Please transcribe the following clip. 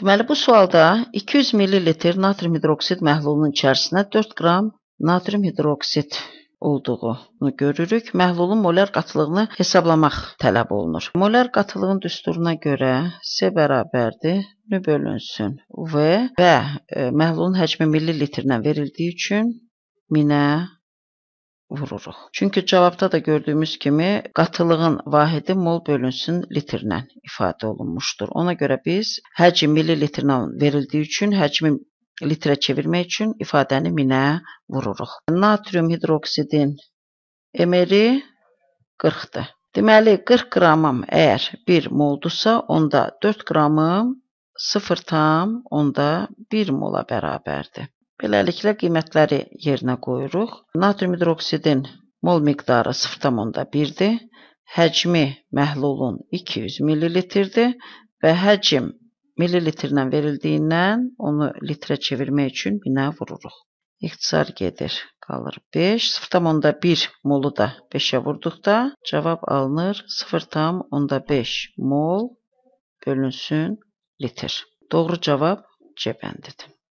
Deməli bu sualda 200 ml natrium hidroksid məhlulunun içərisinə 4 qram natrium hidroksid olduğunu görürük. Məhlulun molar qatılığını hesablamaq tələb olunur. Molar qatılığın düsturuna görə S bərabərdir n bölünsün V və e, məhlulun həcmi millilitrinə verildiyi üçün minə vururuq. Çünki cavabda da gördüyümüz kimi qatılığın vahidi mol bölünsün litrlə ifadə olunmuşdur. Ona görə biz həcm mililitrinə verildiyi üçün həcmi litrə çevirmək üçün ifadəni minə vururuq. Natrium hidroksidin emeri 40-dır. Deməli 40 qramım əgər 1 moldursa, onda 4 qramım 0 tam onda 1 mola bərabərdir. Beləliklə qiymətləri yerinə qoyuruq. Natrium hidroksidin mol miqdarı 0,1-dir. Həcmi məhlulun 200 ml-dir və həcm millilitrlə verildiyindən onu litrə çevirmək üçün binə vururuq. İxtisar gedir. Qalır 5. 0,1 molu da 5-ə vurduqda cavab alınır 0,5 mol bölünsün litr. Doğru cavab C bəndidir.